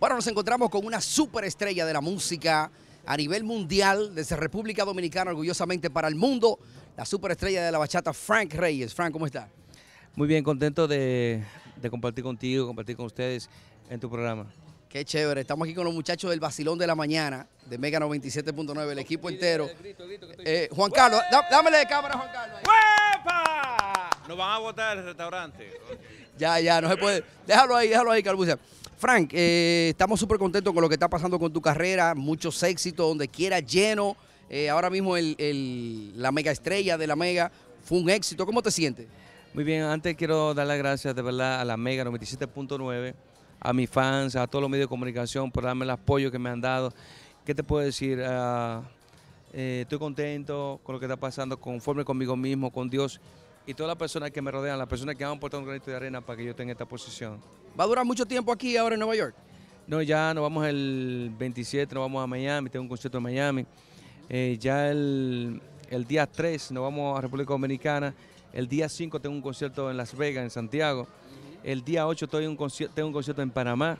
Bueno, nos encontramos con una superestrella de la música a nivel mundial, desde República Dominicana, orgullosamente para el mundo, la superestrella de la bachata, Frank Reyes. Frank, ¿cómo está? Muy bien, contento de, compartir contigo, compartir con ustedes en tu programa. Qué chévere, estamos aquí con los muchachos del Basilón de la Mañana, de Mega 97.9, el equipo entero. Eh, Juan Carlos, dámele de cámara, Juan Carlos. Nos van a votar el restaurante. ya, ya, no se puede. Déjalo ahí, déjalo ahí, Calbucia. Frank, eh, estamos súper contentos con lo que está pasando con tu carrera, muchos éxitos, donde quiera, lleno. Eh, ahora mismo la mega estrella de la mega fue un éxito. ¿Cómo te sientes? Muy bien, antes quiero dar las gracias de verdad a la mega 97.9, a mis fans, a todos los medios de comunicación por darme el apoyo que me han dado. ¿Qué te puedo decir? Ah, eh, estoy contento con lo que está pasando, conforme conmigo mismo, con Dios y todas las personas que me rodean, las personas que a aportar un granito de arena para que yo tenga esta posición. ¿Va a durar mucho tiempo aquí ahora en Nueva York? No, ya nos vamos el 27, nos vamos a Miami, tengo un concierto en Miami. Eh, ya el, día 3 nos vamos a República Dominicana. El día 5 tengo un concierto en Las Vegas, en Santiago. El día 8 estoy un tengo un concierto en Panamá.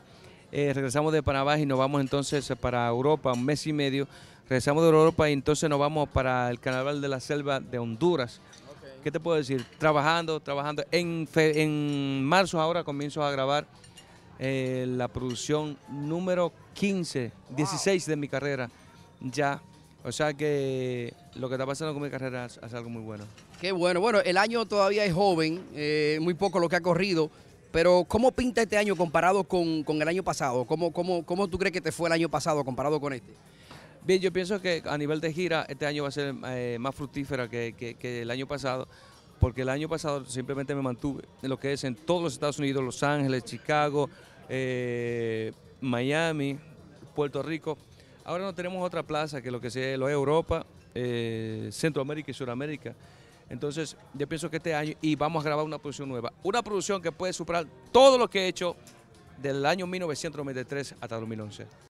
Eh, regresamos de Panamá y nos vamos entonces para Europa, un mes y medio. Regresamos de Europa y entonces nos vamos para el Carnaval de la Selva de Honduras. ¿qué te puedo decir? Trabajando, trabajando. En, en marzo ahora comienzo a grabar eh, la producción número 15, 16 de mi carrera. Ya. O sea que lo que está pasando con mi carrera es, algo muy bueno. Qué bueno. Bueno, el año todavía es joven, eh, muy poco lo que ha corrido. Pero ¿cómo pinta este año comparado con, el año pasado? ¿Cómo, cómo, ¿Cómo tú crees que te fue el año pasado comparado con este? Bien, yo pienso que a nivel de gira este año va a ser eh, más fructífera que, el año pasado, porque el año pasado simplemente me mantuve en lo que es en todos los Estados Unidos, Los Ángeles, Chicago, eh, Miami, Puerto Rico. Ahora no tenemos otra plaza que lo que sea lo es Europa, eh, Centroamérica y Sudamérica. Entonces, yo pienso que este año, y vamos a grabar una producción nueva, una producción que puede superar todo lo que he hecho del año 1993 hasta 2011.